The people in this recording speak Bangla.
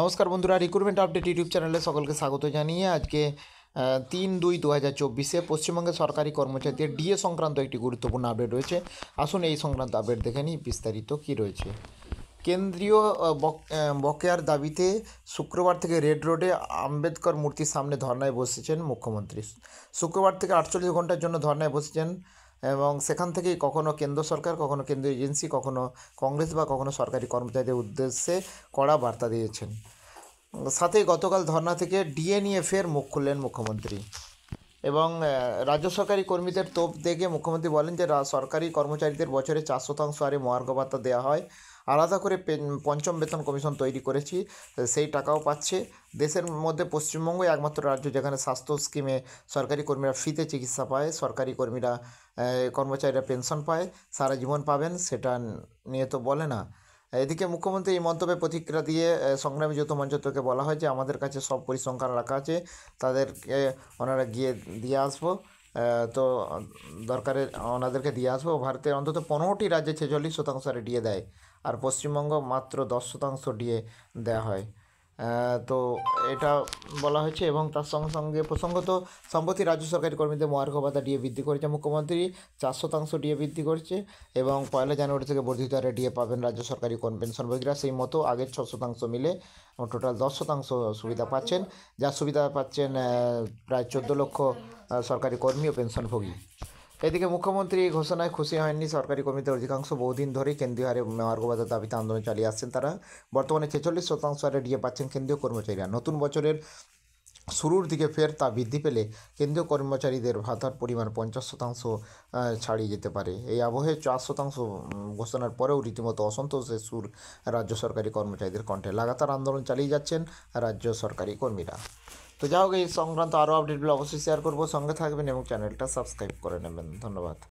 নমস্কার বন্ধুরা রিক্রুটমেন্ট আপডেট ইউটিউব চ্যানেলে সকলকে স্বাগত জানিয়ে আজকে তিন দুই দু হাজার চব্বিশে পশ্চিমবঙ্গের সরকারি কর্মচারীদের ডিএ সংক্রান্ত একটি গুরুত্বপূর্ণ আপডেট রয়েছে আসুন এই সংক্রান্ত আপডেট দেখে নিই বিস্তারিত কী রয়েছে কেন্দ্রীয় বকেয়ার দাবিতে শুক্রবার থেকে রেড রোডে আম্বেদকর মূর্তির সামনে ধর্নায় বসেছেন মুখ্যমন্ত্রী শুক্রবার থেকে আটচল্লিশ ঘন্টার জন্য ধর্নায় বসেছেন এবং সেখান থেকেই কখনো কেন্দ্র সরকার কখনো কেন্দ্রীয় এজেন্সি কখনো কংগ্রেস বা কখনো সরকারি কর্মচারীদের উদ্দেশ্যে কড়া বার্তা দিয়েছেন সাথে গতকাল ধর্না থেকে ডিএনএফের মুখ খুললেন মুখ্যমন্ত্রী এবং রাজ্য সরকারি কর্মীদের তোপ দেখে মুখ্যমন্ত্রী বলেন যে সরকারি কর্মচারীদের বছরে চার শতাংশ হারে মহার্ঘ ভাতা দেওয়া হয় আলাদা করে পঞ্চম বেতন কমিশন তৈরি করেছি সেই টাকাও পাচ্ছে দেশের মধ্যে পশ্চিমবঙ্গই একমাত্র রাজ্য যেখানে স্বাস্থ্য স্কিমে সরকারি কর্মীরা ফ্রিতে চিকিৎসা পায় সরকারি কর্মীরা কর্মচারীরা পেনশন পায় সারা জীবন পাবেন সেটা নিয়ে তো বলে না এদিকে মুখ্যমন্ত্রী এই মন্তব্যে প্রতিক্রিয়া দিয়ে সংগ্রামী যৌথ মঞ্চ থেকে বলা হয় যে আমাদের কাছে সব পরিসংখ্যান রাখা আছে তাদেরকে ওনারা গিয়ে দিয়ে আসবো তো দরকারে ওনাদেরকে দিয়ে আসবো ভারতের অন্তত পনেরোটি রাজ্যে ছেচল্লিশ শতাংশ ডিএ দেয় আর পশ্চিমবঙ্গ মাত্র দশ শতাংশ ডিএ দেওয়া হয় তো এটা বলা হয়েছে এবং তার সঙ্গে সঙ্গে প্রসঙ্গত সম্প্রতি রাজ্য সরকারি কর্মীদের মহার্ঘ ভাতা ডিএ বৃদ্ধি করেছে মুখ্যমন্ত্রী চার শতাংশ ডিএ বৃদ্ধি করেছে এবং পয়লা জানুয়ারি থেকে বর্ধিত হারে ডিএ পাবেন রাজ্য সরকারি কোন পেনশনভোগীরা সেই মতো আগের ছ শতাংশ মিলে টোটাল দশ শতাংশ সুবিধা পাচ্ছেন যার সুবিধা পাচ্ছেন প্রায় চোদ্দো লক্ষ সরকারি কর্মী ও পেনশনভোগী এদিকে মুখ্যমন্ত্রী এই ঘোষণায় খুশি হয়নি সরকারি কর্মীদের অধিকাংশ বহুদিন ধরেই কেন্দ্রীয় হারে মার্গবাদের দাবিতে আন্দোলন চালিয়ে আসছেন তারা বর্তমানে ছেচল্লিশ শতাংশ হারে ডিএ পাচ্ছেন কেন্দ্রীয় কর্মচারীরা নতুন বছরের শুরুর দিকে ফের তা বৃদ্ধি পেলে কেন্দ্রীয় কর্মচারীদের ভাতার পরিমাণ পঞ্চাশ শতাংশ ছাড়িয়ে যেতে পারে এই আবহে চার শতাংশ ঘোষণার পরেও রীতিমতো অসন্তোষের সুর রাজ্য সরকারি কর্মচারীদের কণ্ঠে লাগাতার আন্দোলন চালিয়ে যাচ্ছেন রাজ্য সরকারি কর্মীরা তো যাও হোক এই সংক্রান্ত আরও আপডেটগুলো অবশ্যই শেয়ার করবো সঙ্গে থাকবেন এবং চ্যানেলটা সাবস্ক্রাইব করে নেবেন ধন্যবাদ